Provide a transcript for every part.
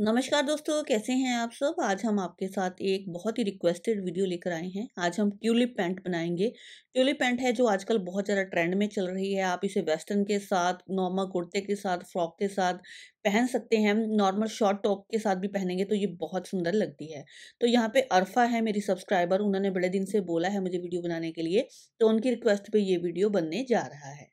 नमस्कार दोस्तों कैसे हैं आप सब आज हम आपके साथ एक बहुत ही रिक्वेस्टेड वीडियो लेकर आए हैं आज हम ट्यूलिप पैंट बनाएंगे ट्यूलिप पैंट है जो आजकल बहुत ज़्यादा ट्रेंड में चल रही है आप इसे वेस्टर्न के साथ नॉर्मल कुर्ते के साथ फ्रॉक के साथ पहन सकते हैं नॉर्मल शॉर्ट टॉप के साथ भी पहनेंगे तो ये बहुत सुंदर लगती है तो यहाँ पे अरफा है मेरी सब्सक्राइबर उन्होंने बड़े दिन से बोला है मुझे वीडियो बनाने के लिए तो उनकी रिक्वेस्ट पर ये वीडियो बनने जा रहा है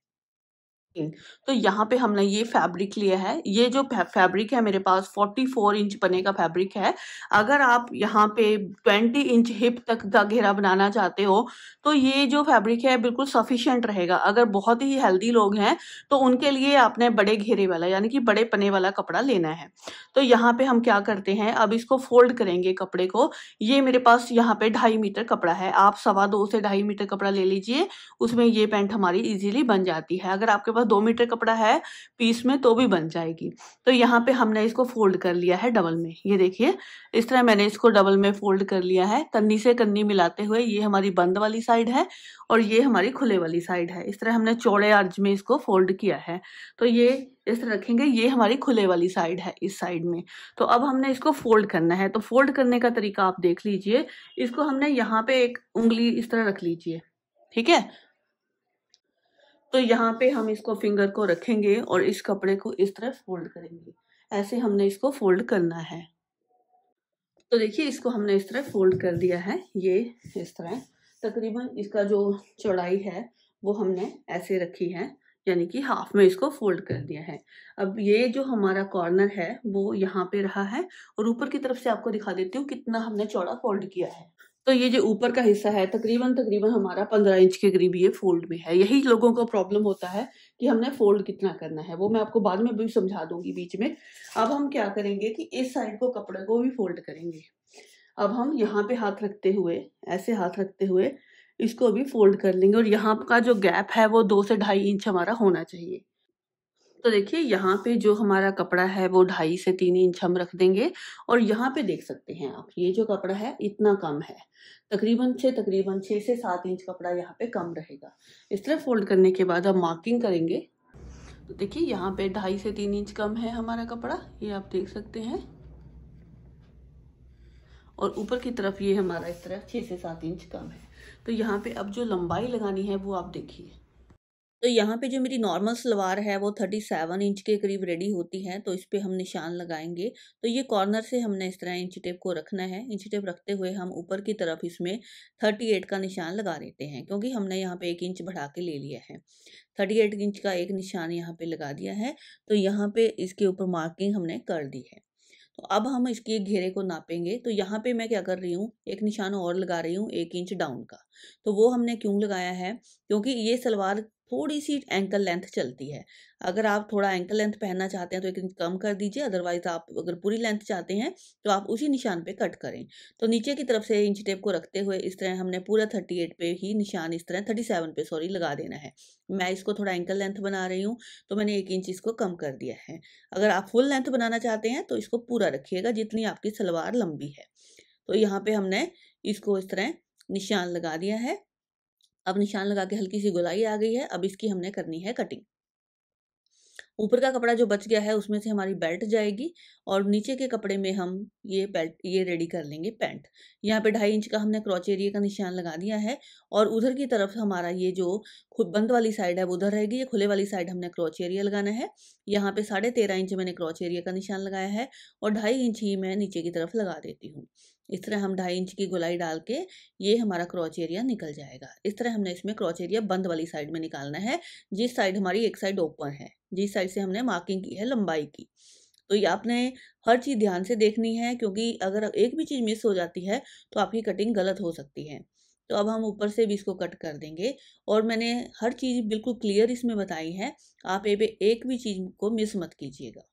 तो यहाँ पे हमने ये फैब्रिक लिया है ये जो फैब्रिक है मेरे पास 44 इंच बने का फैब्रिक है अगर आप यहाँ पे 20 इंच हिप तक का घेरा बनाना चाहते हो तो ये जो फैब्रिक है बिल्कुल सफिशियंट रहेगा अगर बहुत ही हेल्दी लोग हैं तो उनके लिए आपने बड़े घेरे वाला यानी कि बड़े पने वाला कपड़ा लेना है तो यहाँ पे हम क्या करते हैं अब इसको फोल्ड करेंगे कपड़े को ये मेरे पास यहाँ पे ढाई मीटर कपड़ा है आप सवा दो से ढाई मीटर कपड़ा ले लीजिए उसमें ये पेंट हमारी इजिली बन जाती है अगर आपके पास दो मीटर कपड़ा है पीस में तो भी बन जाएगी तो यहाँ पे हमने इसको फोल्ड कर लिया है डबल में ये देखिए इस तरह मैंने इसको डबल में फोल्ड कर लिया है कन्नी से कन्नी मिलाते हुए ये हमारी बंद वाली साइड है और ये हमारी खुले वाली साइड है इस तरह हमने चौड़े अर्ज में इसको फोल्ड किया है तो ये इस तरह रखेंगे ये हमारी खुले वाली साइड है इस साइड में तो अब हमने इसको फोल्ड करना है तो फोल्ड करने का तरीका आप देख लीजिए इसको हमने यहाँ पे एक उंगली इस तरह रख लीजिए ठीक है तो यहाँ पे हम इसको फिंगर को रखेंगे और इस कपड़े को इस तरह फोल्ड करेंगे ऐसे हमने इसको फोल्ड करना है तो देखिए इसको हमने इस तरह फोल्ड कर दिया है ये इस तरह तकरीबन इसका जो चौड़ाई है वो हमने ऐसे रखी है यानी कि हाफ में इसको फोल्ड कर दिया है अब ये जो हमारा कॉर्नर है वो यहाँ पे रहा है और ऊपर की तरफ से आपको दिखा देती हूँ कितना हमने चौड़ा फोल्ड किया है तो ये जो ऊपर का हिस्सा है तकरीबन तकरीबन हमारा पंद्रह इंच के करीब ये फोल्ड में है यही लोगों का प्रॉब्लम होता है कि हमने फोल्ड कितना करना है वो मैं आपको बाद में भी समझा दूंगी बीच में अब हम क्या करेंगे कि इस साइड को कपड़े को भी फोल्ड करेंगे अब हम यहाँ पे हाथ रखते हुए ऐसे हाथ रखते हुए इसको भी फोल्ड कर लेंगे और यहाँ का जो गैप है वो दो से ढाई इंच हमारा होना चाहिए तो देखिए यहाँ पे जो हमारा कपड़ा है वो ढाई से तीन इंच हम रख देंगे और यहाँ पे देख सकते हैं आप ये जो कपड़ा है इतना कम है तकरीबन छः तकरीबन छः से सात इंच कपड़ा यहाँ पे कम रहेगा इस तरह फोल्ड करने के बाद हम मार्किंग करेंगे तो देखिए यहाँ पे ढाई से तीन इंच कम है हमारा कपड़ा ये आप देख सकते हैं और ऊपर की तरफ ये हमारा इस तरह छः से सात इंच कम है तो यहाँ पे अब जो लंबाई लगानी है वो आप देखिए तो यहाँ पे जो मेरी नॉर्मल सलवार है वो थर्टी सेवन इंच के करीब रेडी होती है तो इस पर हम निशान लगाएंगे तो ये कॉर्नर से हमने इस तरह इंची टेप को रखना है इंची टेप रखते हुए हम ऊपर की तरफ इसमें थर्टी एट का निशान लगा देते हैं क्योंकि हमने यहाँ पे एक इंच बढ़ा के ले लिया है थर्टी एट इंच का एक निशान यहाँ पर लगा दिया है तो यहाँ पे इसके ऊपर मार्किंग हमने कर दी है तो अब हम इसके घेरे को नापेंगे तो यहाँ पर मैं क्या कर रही हूँ एक निशान और लगा रही हूँ एक इंच डाउन का तो वो हमने क्यों लगाया है क्योंकि ये सलवार थोड़ी सी एंकल लेंथ चलती है अगर आप थोड़ा एंकल लेंथ पहनना चाहते हैं तो एक इंच कम कर दीजिए अदरवाइज आप अगर पूरी लेंथ चाहते हैं तो आप उसी निशान पे कट करें तो नीचे की तरफ से इंच टेप को रखते हुए इस तरह हमने पूरा थर्टी एट पे ही निशान इस तरह थर्टी सेवन पे सॉरी लगा देना है मैं इसको थोड़ा एंकल लेंथ बना रही हूँ तो मैंने एक इंच इसको कम कर दिया है अगर आप फुल लेंथ बनाना चाहते हैं तो इसको पूरा रखिएगा जितनी आपकी सलवार लंबी है तो यहाँ पर हमने इसको इस तरह निशान लगा दिया है अब निशान लगा के हल्की सी गुलाई आ गई है अब इसकी हमने करनी है कटिंग ऊपर का कपड़ा जो बच गया है उसमें से हमारी बेल्ट जाएगी और नीचे के कपड़े में हम ये पैंट ये रेडी कर लेंगे पैंट यहाँ पे ढाई इंच का हमने क्रॉच एरिया का निशान लगा दिया है और उधर की तरफ हमारा ये जो खुद बंद वाली साइड है वो उधर रहेगी ये खुले वाली साइड हमने क्रॉच एरिया लगाना है यहाँ पे साढ़े तेरह इंच मैंने क्रॉच एरिया का निशान लगाया है और ढाई इंच ही मैं नीचे की तरफ लगा देती हूँ इस तरह हम ढाई इंच की गोलाई डाल के ये हमारा क्रॉच एरिया निकल जाएगा इस तरह हमने इसमें क्रॉच एरिया बंद वाली साइड में निकालना है जिस साइड हमारी एक साइड ओपन है जिस साइड से हमने मार्किंग की है लंबाई की तो ये आपने हर चीज़ ध्यान से देखनी है क्योंकि अगर एक भी चीज़ मिस हो जाती है तो आपकी कटिंग गलत हो सकती है तो अब हम ऊपर से भी इसको कट कर देंगे और मैंने हर चीज़ बिल्कुल क्लियर इसमें बताई है आप एक भी चीज़ को मिस मत कीजिएगा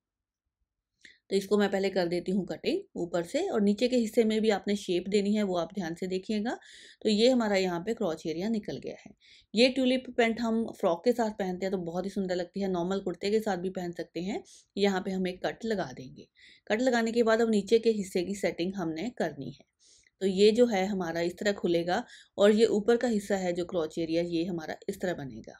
तो इसको मैं पहले कर देती हूँ कटिंग ऊपर से और नीचे के हिस्से में भी आपने शेप देनी है वो आप ध्यान से देखिएगा तो ये हमारा यहाँ पे क्रॉच एरिया निकल गया है ये ट्यूलिप पेंट हम फ्रॉक के साथ पहनते हैं तो बहुत ही सुंदर लगती है नॉर्मल कुर्ते के साथ भी पहन सकते हैं यहाँ पर हम एक कट लगा देंगे कट लगाने के बाद अब नीचे के हिस्से की सेटिंग हमने करनी है तो ये जो है हमारा इस तरह खुलेगा और ये ऊपर का हिस्सा है जो क्रॉच एरिया ये हमारा इस तरह बनेगा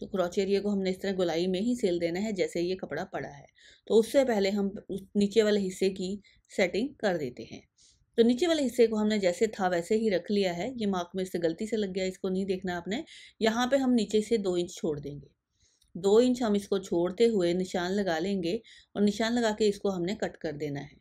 तो क्रॉच एरिया को हमने इस तरह गुलाई में ही सेल देना है जैसे ये कपड़ा पड़ा है तो उससे पहले हम नीचे वाले हिस्से की सेटिंग कर देते हैं तो नीचे वाले हिस्से को हमने जैसे था वैसे ही रख लिया है ये मार्क में इससे गलती से लग गया इसको नहीं देखना आपने यहाँ पे हम नीचे से दो इंच छोड़ देंगे दो इंच हम इसको छोड़ते हुए निशान लगा लेंगे और निशान लगा के इसको हमने कट कर देना है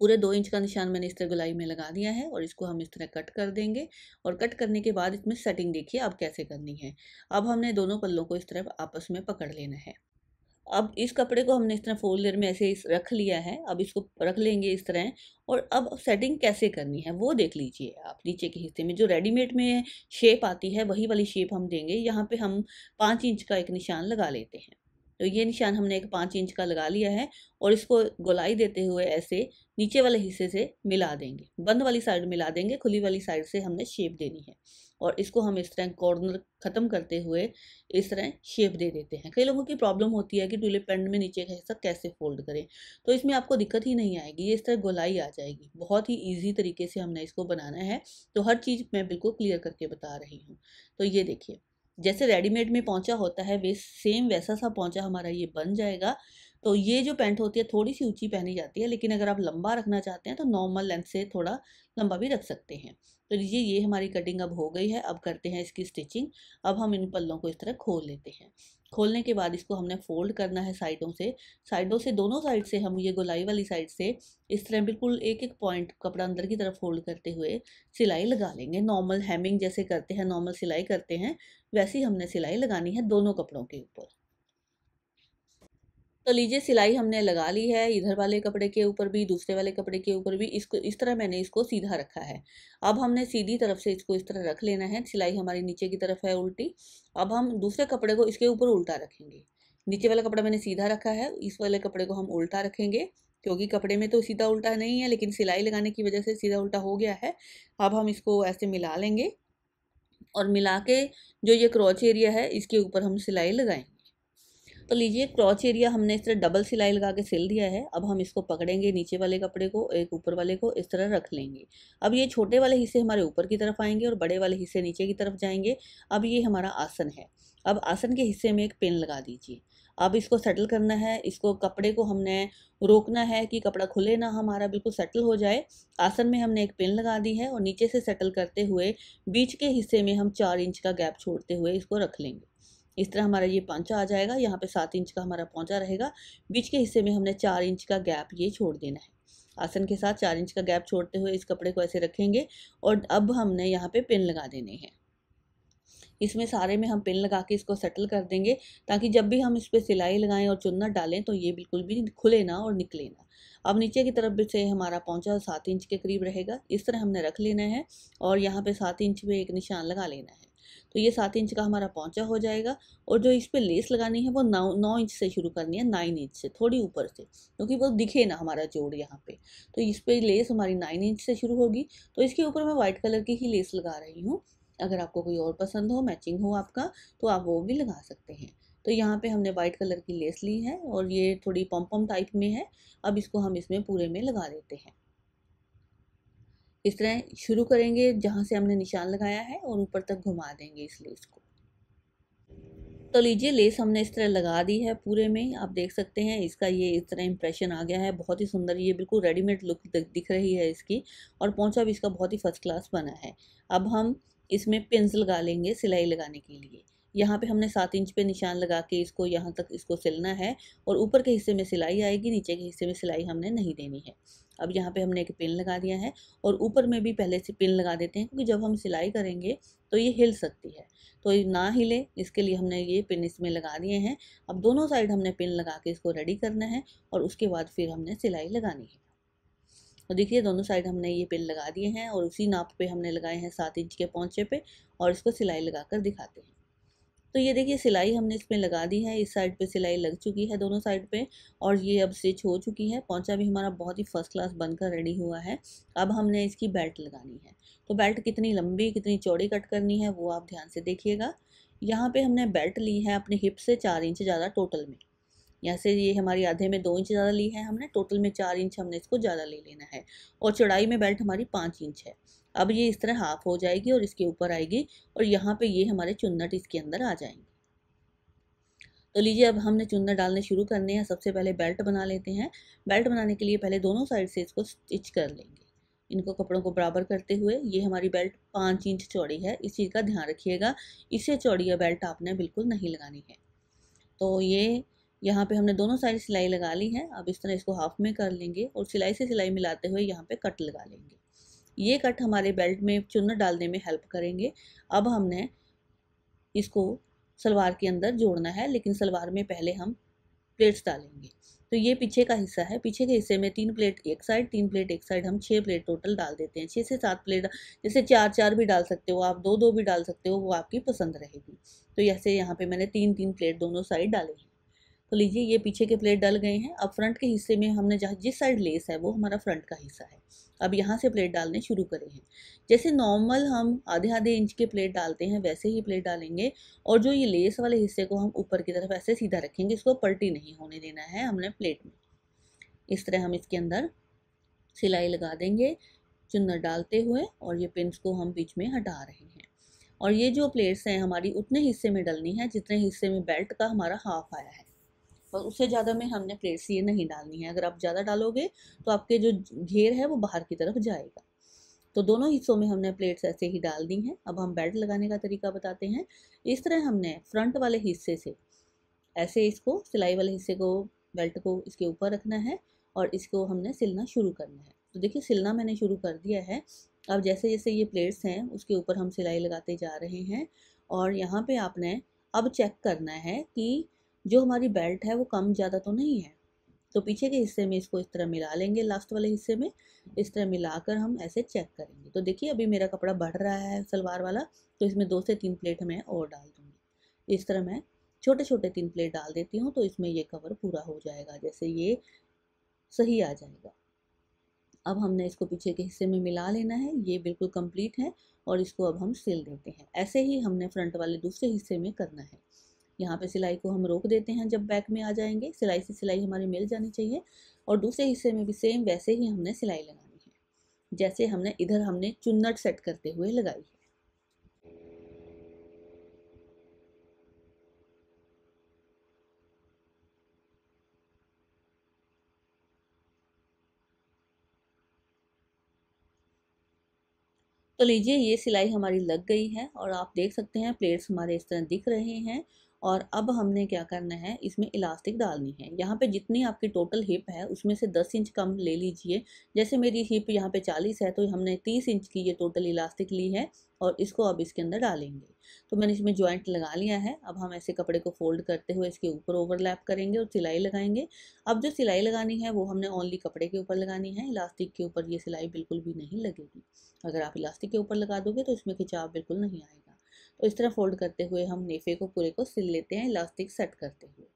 पूरे दो इंच का निशान मैंने इस तरह गुलाई में लगा दिया है और इसको हम इस तरह कट कर देंगे और कट करने के बाद इसमें सेटिंग देखिए अब कैसे करनी है अब हमने दोनों पल्लों को इस तरह आपस में पकड़ लेना है अब इस कपड़े को हमने इस तरह फोल्ड लेयर में ऐसे इस रख लिया है अब इसको रख लेंगे इस तरह और अब सेटिंग कैसे करनी है वो देख लीजिए आप नीचे के हिस्से में जो रेडीमेड में शेप आती है वही वाली शेप हम देंगे यहाँ पे हम पाँच इंच का एक निशान लगा लेते हैं तो ये निशान हमने एक पाँच इंच का लगा लिया है और इसको गोलाई देते हुए ऐसे नीचे वाले हिस्से से मिला देंगे बंद वाली साइड मिला देंगे खुली वाली साइड से हमने शेप देनी है और इसको हम इस तरह कॉर्नर ख़त्म करते हुए इस तरह शेप दे देते हैं कई लोगों की प्रॉब्लम होती है कि ट्यूलिप पेंड में नीचे का हिस्सा कैसे फोल्ड करें तो इसमें आपको दिक्कत ही नहीं आएगी ये इस तरह गोलाई आ जाएगी बहुत ही ईजी तरीके से हमने इसको बनाना है तो हर चीज़ मैं बिल्कुल क्लियर करके बता रही हूँ तो ये देखिए जैसे रेडीमेड में पहुंचा होता है वे सेम वैसा सा पहुंचा हमारा ये बन जाएगा तो ये जो पैंट होती है थोड़ी सी ऊंची पहनी जाती है लेकिन अगर आप लंबा रखना चाहते हैं तो नॉर्मल लेंथ से थोड़ा लंबा भी रख सकते हैं तो लीजिए ये हमारी कटिंग अब हो गई है अब करते हैं इसकी स्टिचिंग अब हम इन पल्लों को इस तरह खोल लेते हैं खोलने के बाद इसको हमने फोल्ड करना है साइडों से साइडों से दोनों साइड से हम ये गोलाई वाली साइड से इस तरह बिल्कुल एक एक पॉइंट कपड़ा अंदर की तरफ फोल्ड करते हुए सिलाई लगा लेंगे नॉर्मल हैमिंग जैसे करते हैं नॉर्मल सिलाई करते हैं वैसी हमने सिलाई लगानी है दोनों कपड़ों के ऊपर तो लीजिए सिलाई हमने लगा ली है इधर वाले कपड़े के ऊपर भी दूसरे वाले कपड़े के ऊपर भी इसको इस तरह मैंने इसको सीधा रखा है अब हमने सीधी तरफ से इसको इस तरह रख लेना है सिलाई हमारी नीचे की तरफ है उल्टी अब हम दूसरे कपड़े को इसके ऊपर उल्टा रखेंगे नीचे वाला कपड़ा मैंने सीधा रखा है इस वाले कपड़े को हम उल्टा रखेंगे क्योंकि कपड़े में तो सीधा उल्टा नहीं है लेकिन सिलाई लगाने की वजह से सीधा उल्टा हो गया है अब हम इसको ऐसे मिला लेंगे और मिला के जो ये क्रॉच एरिया है इसके ऊपर हम सिलाई लगाएंगे तो लीजिए क्रॉच एरिया हमने इस तरह डबल सिलाई लगा के सिल दिया है अब हम इसको पकड़ेंगे नीचे वाले कपड़े को एक ऊपर वाले को इस तरह रख लेंगे अब ये छोटे वाले हिस्से हमारे ऊपर की तरफ आएंगे और बड़े वाले हिस्से नीचे की तरफ जाएंगे अब ये हमारा आसन है अब आसन के हिस्से में एक पेन लगा दीजिए अब इसको सेटल करना है इसको कपड़े को हमने रोकना है कि कपड़ा खुले ना हमारा बिल्कुल सेटल हो जाए आसन में हमने एक पेन लगा दी है और नीचे से सेटल करते हुए बीच के हिस्से में हम चार इंच का गैप छोड़ते हुए इसको रख लेंगे इस तरह हमारा ये पंचा आ जाएगा यहाँ पे सात इंच का हमारा पौचा रहेगा बीच के हिस्से में हमने चार इंच का गैप ये छोड़ देना है आसन के साथ चार इंच का गैप छोड़ते हुए इस कपड़े को ऐसे रखेंगे और अब हमने यहाँ पे पिन लगा देने हैं इसमें सारे में हम पिन लगा के इसको सेटल कर देंगे ताकि जब भी हम इस पर सिलाई लगाएं और चुन्नर डालें तो ये बिल्कुल भी खुले ना और निकले ना अब नीचे की तरफ से हमारा पौचा सात इंच के करीब रहेगा इस तरह हमने रख लेना है और यहाँ पे सात इंच पे एक निशान लगा लेना है तो ये सात इंच का हमारा पहुँचा हो जाएगा और जो इस पर लेस लगानी है वो नौ नौ इंच से शुरू करनी है नाइन इंच से थोड़ी ऊपर से क्योंकि वो दिखे ना हमारा जोड़ यहाँ पे तो इस पर लेस हमारी नाइन इंच से शुरू होगी तो इसके ऊपर मैं वाइट कलर की ही लेस लगा रही हूँ अगर आपको कोई और पसंद हो मैचिंग हो आपका तो आप वो भी लगा सकते हैं तो यहाँ पे हमने वाइट कलर की लेस ली है और ये थोड़ी पम्पम टाइप में है अब इसको हम इसमें पूरे में लगा देते हैं इस तरह शुरू करेंगे जहाँ से हमने निशान लगाया है और ऊपर तक घुमा देंगे इस लेस को तो लीजिए लेस हमने इस तरह लगा दी है पूरे में आप देख सकते हैं इसका ये इस तरह इंप्रेशन आ गया है बहुत ही सुंदर ये बिल्कुल रेडीमेड लुक दिख रही है इसकी और पहुँचा भी इसका बहुत ही फर्स्ट क्लास बना है अब हम इसमें पिंस लगा लेंगे सिलाई लगाने के लिए यहाँ पे हमने सात इंच पे निशान लगा के इसको यहाँ तक इसको सिलना है और ऊपर के हिस्से में सिलाई आएगी नीचे के हिस्से में सिलाई हमने नहीं देनी है अब यहाँ पे हमने एक पिन लगा दिया है और ऊपर में भी पहले से पिन लगा देते हैं क्योंकि जब हम सिलाई करेंगे तो ये हिल सकती है तो ना हिले इसके लिए हमने ये पिन इसमें लगा दिए हैं अब दोनों साइड हमने पिन लगा के इसको रेडी करना है और उसके बाद फिर हमने सिलाई लगानी है और तो देखिए दोनों साइड हमने ये पिन लगा दिए हैं और उसी नाप पे हमने लगाए हैं सात इंच के पौचे पे और इसको सिलाई लगा कर दिखाते हैं तो ये देखिए सिलाई हमने इसमें लगा दी है इस साइड पे सिलाई लग चुकी है दोनों साइड पे और ये अब स्टिच हो चुकी है पहुंचा भी हमारा बहुत ही फर्स्ट क्लास बनकर रेडी हुआ है अब हमने इसकी बेल्ट लगानी है तो बेल्ट कितनी लंबी कितनी चौड़ी कट करनी है वो आप ध्यान से देखिएगा यहाँ पर हमने बेल्ट ली है अपने हिप से चार इंच ज़्यादा टोटल में यहाँ से ये हमारी आधे में दो इंच ज़्यादा ली है हमने टोटल में चार इंच हमने इसको ज़्यादा ले लेना है और चौड़ाई में बेल्ट हमारी पाँच इंच है अब ये इस तरह हाफ हो जाएगी और इसके ऊपर आएगी और यहाँ पे ये हमारे चुन्नट इसके अंदर आ जाएंगे तो लीजिए अब हमने चुन्नट डालने शुरू करने हैं सबसे पहले बेल्ट बना लेते हैं बेल्ट बनाने के लिए पहले दोनों साइड से इसको स्टिच कर लेंगे इनको कपड़ों को बराबर करते हुए ये हमारी बेल्ट पाँच इंच चौड़ी है इस चीज़ का ध्यान रखिएगा इससे चौड़ी बेल्ट आपने बिल्कुल नहीं लगानी है तो ये यहाँ पे हमने दोनों साइड सिलाई लगा ली है अब इस तरह इसको हाफ में कर लेंगे और सिलाई से सिलाई मिलाते हुए यहाँ पे कट लगा लेंगे ये कट हमारे बेल्ट में चुनर डालने में हेल्प करेंगे अब हमने इसको सलवार के अंदर जोड़ना है लेकिन सलवार में पहले हम प्लेट्स डालेंगे तो ये पीछे का हिस्सा है पीछे के हिस्से में तीन प्लेट एक साइड तीन प्लेट एक साइड हम छः प्लेट टोटल डाल देते हैं छः से सात प्लेट जैसे चार चार भी डाल सकते हो आप दो दो भी डाल सकते हो वो आपकी पसंद रहेगी तो ऐसे यहाँ पे मैंने तीन तीन प्लेट दोनों साइड डाले हैं तो लीजिए ये पीछे के प्लेट डल गए हैं अब फ्रंट के हिस्से में हमने जहाँ जिस साइड लेस है वो हमारा फ्रंट का हिस्सा है अब यहाँ से प्लेट डालने शुरू करें हैं जैसे नॉर्मल हम आधे आधे इंच के प्लेट डालते हैं वैसे ही प्लेट डालेंगे और जो ये लेस वाले हिस्से को हम ऊपर की तरफ ऐसे सीधा रखेंगे इसको पलटी नहीं होने देना है हमने प्लेट में इस तरह हम इसके अंदर सिलाई लगा देंगे चुन्नर डालते हुए और ये पिंस को हम बीच में हटा रहे हैं और ये जो प्लेट्स हैं हमारी उतने हिस्से में डलनी है जितने हिस्से में बेल्ट का हमारा हाफ आया है और उससे ज़्यादा में हमने प्लेट्स ये नहीं डालनी है अगर आप ज़्यादा डालोगे तो आपके जो घेर है वो बाहर की तरफ जाएगा तो दोनों हिस्सों में हमने प्लेट्स ऐसे ही डाल दी हैं अब हम बेल्ट लगाने का तरीका बताते हैं इस तरह हमने फ्रंट वाले हिस्से से ऐसे इसको सिलाई वाले हिस्से को बेल्ट को इसके ऊपर रखना है और इसको हमने सिलना शुरू करना है तो देखिए सिलना मैंने शुरू कर दिया है अब जैसे जैसे ये प्लेट्स हैं उसके ऊपर हम सिलाई लगाते जा रहे हैं और यहाँ पे आपने अब चेक करना है कि जो हमारी बेल्ट है वो कम ज़्यादा तो नहीं है तो पीछे के हिस्से में इसको इस तरह मिला लेंगे लास्ट वाले हिस्से में इस तरह मिलाकर हम ऐसे चेक करेंगे तो देखिए अभी मेरा कपड़ा बढ़ रहा है सलवार वाला तो इसमें दो से तीन प्लेट मैं और डाल दूँगी इस तरह मैं छोटे छोटे तीन प्लेट डाल देती हूँ तो इसमें ये कवर पूरा हो जाएगा जैसे ये सही आ जाएगा अब हमने इसको पीछे के हिस्से में मिला लेना है ये बिल्कुल कंप्लीट है और इसको अब हम सिल देते हैं ऐसे ही हमने फ्रंट वाले दूसरे हिस्से में करना है यहाँ पे सिलाई को हम रोक देते हैं जब बैक में आ जाएंगे सिलाई से सिलाई हमारी मिल जानी चाहिए और दूसरे हिस्से में भी सेम वैसे ही हमने सिलाई लगानी है जैसे हमने इधर हमने चुन्नट सेट करते हुए लगाई है तो लीजिए ये सिलाई हमारी लग गई है और आप देख सकते हैं प्लेट्स हमारे इस तरह दिख रहे हैं और अब हमने क्या करना है इसमें इलास्टिक डालनी है यहाँ पे जितनी आपकी टोटल हिप है उसमें से 10 इंच कम ले लीजिए जैसे मेरी हिप यहाँ पे 40 है तो हमने 30 इंच की ये टोटल इलास्टिक ली है और इसको अब इसके अंदर डालेंगे तो मैंने इसमें जॉइंट लगा लिया है अब हम ऐसे कपड़े को फोल्ड करते हुए इसके ऊपर ओवरलैप करेंगे और सिलाई लगाएंगे अब जो सिलाई लगानी है वो हमने ओनली कपड़े के ऊपर लगानी है इलास्टिक के ऊपर ये सिलाई बिल्कुल भी नहीं लगेगी अगर आप इलास्टिक के ऊपर लगा दोगे तो इसमें खिंचाव बिल्कुल नहीं आएगा तो इस तरह फोल्ड करते हुए हम नेफे को पूरे को सिल लेते हैं इलास्टिक सेट करते हुए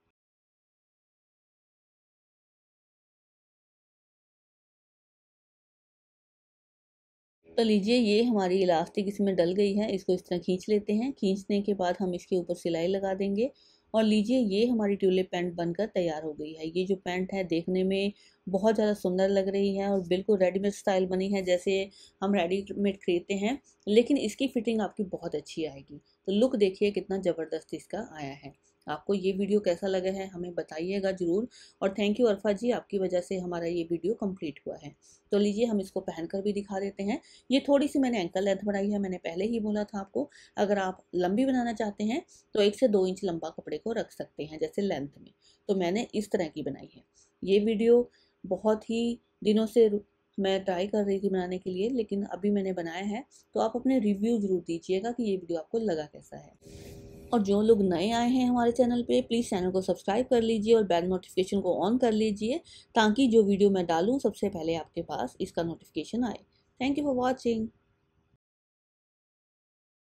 तो लीजिए ये हमारी इलास्टिक इसमें डल गई है इसको इस तरह खींच लेते हैं खींचने के बाद हम इसके ऊपर सिलाई लगा देंगे और लीजिए ये हमारी ट्यूलिप पैंट बनकर तैयार हो गई है ये जो पैंट है देखने में बहुत ज़्यादा सुंदर लग रही है और बिल्कुल रेडीमेड स्टाइल बनी है जैसे हम रेडीमेड खरीदते हैं लेकिन इसकी फ़िटिंग आपकी बहुत अच्छी आएगी तो लुक देखिए कितना ज़बरदस्त इसका आया है आपको ये वीडियो कैसा लगा है हमें बताइएगा ज़रूर और थैंक यू अरफा जी आपकी वजह से हमारा ये वीडियो कंप्लीट हुआ है तो लीजिए हम इसको पहनकर भी दिखा देते हैं ये थोड़ी सी मैंने एंकल लेंथ बनाई है मैंने पहले ही बोला था आपको अगर आप लंबी बनाना चाहते हैं तो एक से दो इंच लंबा कपड़े को रख सकते हैं जैसे लेंथ में तो मैंने इस तरह की बनाई है ये वीडियो बहुत ही दिनों से मैं ट्राई कर रही थी बनाने के लिए लेकिन अभी मैंने बनाया है तो आप अपने रिव्यू ज़रूर दीजिएगा कि ये वीडियो आपको लगा कैसा है और जो लोग नए आए हैं हमारे चैनल पे प्लीज़ चैनल को सब्सक्राइब कर लीजिए और बेल नोटिफिकेशन को ऑन कर लीजिए ताकि जो वीडियो मैं डालूँ सबसे पहले आपके पास इसका नोटिफिकेशन आए थैंक यू फॉर वॉचिंग